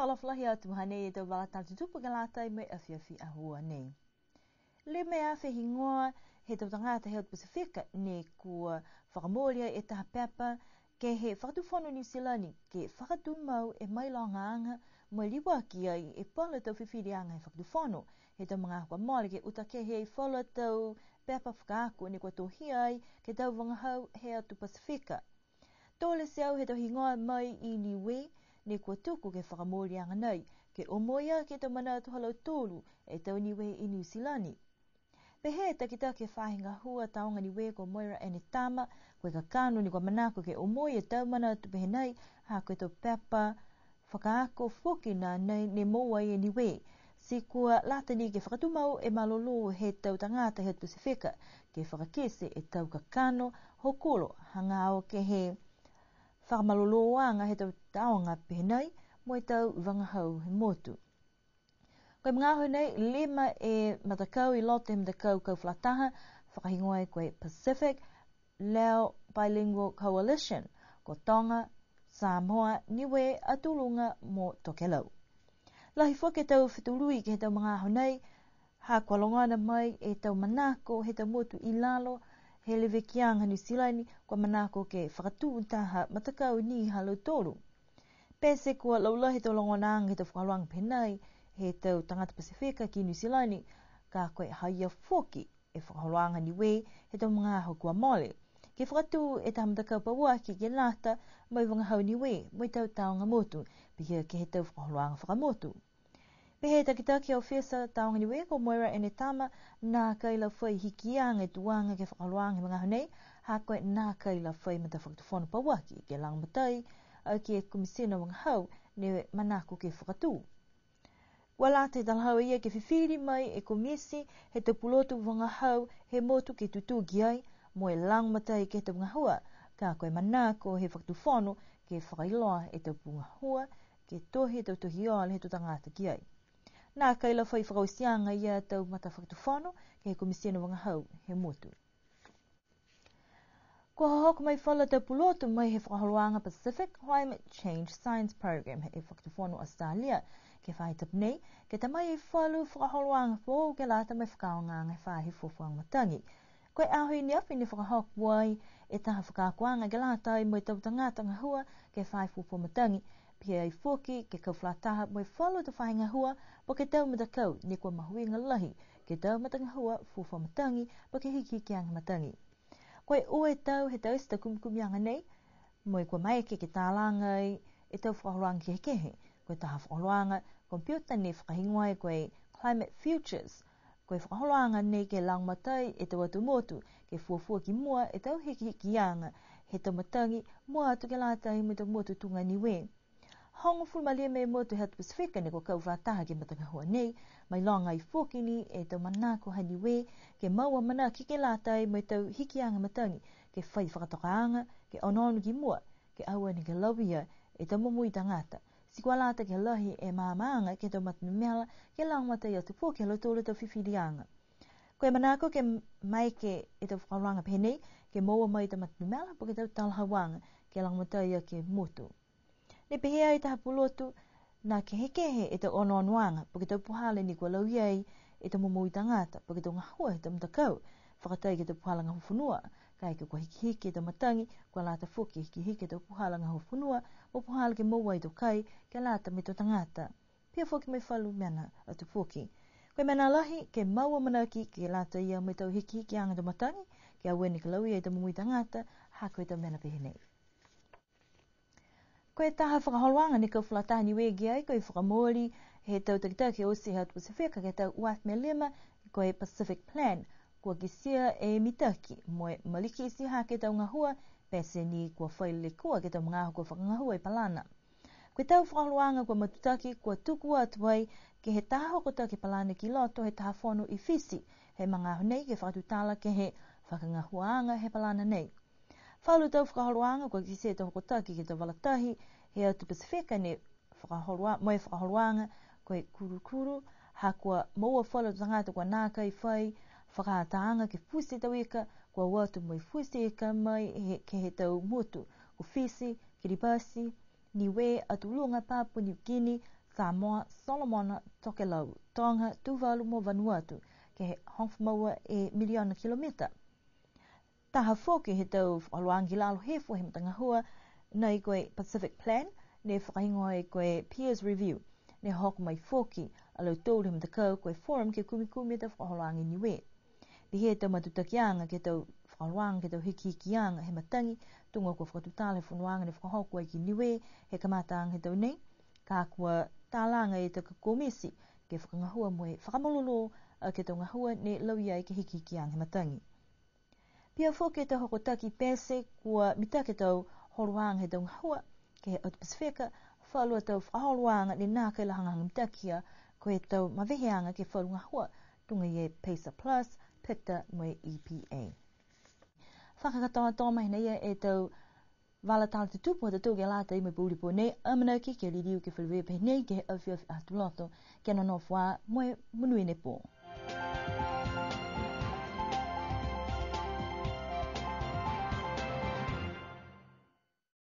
whalawhalahi atu hane e te wala tatu tupu galatai me awhiawhi a hua nei. Le mea whehi ngoa he tau tangata heo te Pasifika ne kua whakamoria e taha pepa ke he whakatu whanu ni silani ke whakatu mau e mai longa anga mai liwa ki ai e pala tau whiwhiri anga he whakatu whanu he tau mga hua mole ke uta ke he whala tau pepa whakaako ne kua tohi ai ke tau wangahau he te Pasifika. Tōle seau he tau hingoa mai i ni wei ne kua tuku ke whakamorianga nei, ke omoia ke te mana tu tolu tōru e tau niwe i New Zealandi. Pehe e takita ke whahinga hua taonga niwe ko Moira e ne tama, koe ka kano ni kua manako ke omoia e tau mana tu pehe nei, ha koe tō pepa whakaako fokina nei ne moua e niwe. Si kua latani ke whakatumau e malolo he tau tangata he Pasifika, ke whakakese e tau ka kano hokolo hanga o ke he whakamalolo wā ngā he tau tau ngā pēnei, mo i tau vangahau he motu. Koe mga hau nei, lima e matakau i lote mta kau kau flataha, whakahingoa i e koe Pacific, Lao Bilingual Coalition, ko Tonga, Samoa, Niue, Atulunga mo Tokelau. Lahi fua ke tau whetului ke he tau mga hau nei, ha kualongana mai e tau manako he tau motu i lalo, he lewe ki anga nusilaini kwa manako ke whakatū untaha matakau ni halo tōru. Pese kua laula he tau longona ang he whakaruang penai he tau tangata Pasifika ki nusilaini ka koe haia fōki e whakaruang ni we he tau mga aho kua mole. ki whakatū e tā matakau pawua ki ke lata mai wanga hau ni we mai tau tau motu pihia ke he tau whakaruang whakamotu. Pe Pehe takitaki au fesa taonga niwe ko moira ene tama nā kaila whai hiki a ngai tuanga ke whakaloanga he mga honei ha koe nā kaila whai mata whakatofono pa waki ke lang matai a ke kumisena wang hau newe manako ke whakatū. Wala te talhau ia ke whiwhiri mai e komisi he te pulotu wang hau he motu ke tutu ki ai mo e lang matai ke te wang hua ka koe manako he whakatofono ke whakailoa e te wang hua ke tohe tautohi oa le he tutanga ki ai. Nā kai la fai whakausianga ia tau mata whakatufono, ke he komisiena wanga hau, he motu. Kua hoko mai whala tau pulotu mai he whakaharuanga Pacific Climate Change Science Program, he whakatufono Australia, ke whai tap nei, ke ta mai e whalu whakaholoanga pō, ke lata mai whakaonga ngai whahi fōwhuang matangi. Koe ahoi ni awhi ni whakahok wai e taha whakakuanga, ke lata i mui tau tangata ngahua, ke whai fōwhuang matangi, pia i fōki ke kauwhlātaha mwe whalo te whāinga hua po ke tau matakau ne kua mahui ngā lahi ke tau matanga hua fōwha matangi po ke hiki ki anga matangi. Koe oe tau he tau sita kumkumianga nei mwe kua mai ke ke langai e tau whakaroanga ke hekehe koe taha whakaroanga kompiuta ne whakahingwai e koe climate futures koe whakaroanga nei ke langmatai e tau atu motu ke fuafua ki mua e tau hiki hiki anga he tau matangi mua atu ke lātai mwe tau motu tunga niwe hongo fulu malie me mo to health pacific ne ko ka va ta ke mata ka nei mai long ai foki ni e to mana ko ha we ke mau mana ki ke la tai mai to hiki anga mata ke fai fa to ke onon gi mua, ke awa ni ke lovia e to mo i tangata si kwa lata ke lohi e mama anga ke to mat mela ke long mata yo to foki lo to lo to anga ko e mana ko ke mai ke e to fa ranga ke mo mai to mat ni mela po ke to tal ha wanga ke long mata yo ke mutu ne pehea i taha pulotu, nā kehekehe e te ono anuanga, po ki tau puhale ni kua lau iei, e te mumu i tangata, po ki tau ngahua e te mtakau, whakatai ki tau puhala ngahu funua, ka eke kua hiki hiki e te matangi, kua lata fuki hiki hiki e, e tau puhala ngahu funua, mo puhala ke mowa i tau kai, ke lata me tau tangata. Pia fuki mai whalu mena atu fuki. Koe mena lahi, ke maua manaki, ke lata ia me tau hiki hiki anga te matangi, ke awene ka lau iei te mumu i tangata, hako e tau mena pehenei koe taha whakaholoanga ni kau whalatahi ni wegi ai koe whakamori he tau takitau ke osi hau Pacific ka ke tau uath me lima koe Pacific Plan kua gisia e mitaki moe maliki isi e ha ke tau ngahua pese ni kua whai le kua ke tau mga kua whakangahua i e palana. Koe tau whakaholoanga kua matutaki kua tuku atuai, ai ke he taha hokota ke palana ki loto he taha whanu i fisi he mga honei ke whakatutala ke he whakangahuanga he palana nei Whalu tau whakaholoanga kwa ki se te hokotaki ki te walatahi he atu Pasifika ne mai whakaholoanga kwa e kurukuru ha kua maua whalu tangata kwa nāka i whai whakataanga ki fuse tau eka kwa watu mai fuse eka mai he, ke he tau motu ku fisi, kiribasi, ni we atu luonga papu ni gini Samoa, Solomona, Tokelau, Tonga, Tuvalu mo Vanuatu ke he hongfumaua e miliona kilometra taha fōke he tau aloangi lalo he fōhe matanga hua nei koe Pacific Plan ne whakahingo i e koe Peers Review ne hoko mai fōki alo tōru him takau koe forum ke kumikumi e te whakaloangi niwe. Di he tau matutakianga ke tau whakaloang ke tau hiki hikianga he matangi tunga kua whakatutala he whanuanga ne whakahoko ai ki niwe he kamataang he tau nei ka kua tālanga i e taka komesi ke whakangahua mwe whakamololo ke tau ngahua ne lauia ke hiki hikianga he matangi. Pia fō ke te hokotaki pēse kua mitake tau horuang he tau ngahua ke o te Pasifika, whalua tau whaholuang ni nā kei lahangang mitakia ko e tau mawehianga ke whalu ngahua tunga i e PESA Plus, PETA mwe EPA. Whakakatoa tōma hina ia e tau Vala tala te tupu hata tō ke i me pūri pō nei, amana ki ke liriu ke whaluwe pēnei ke he awhi atu loto, kena no whā, mwe munuene pō.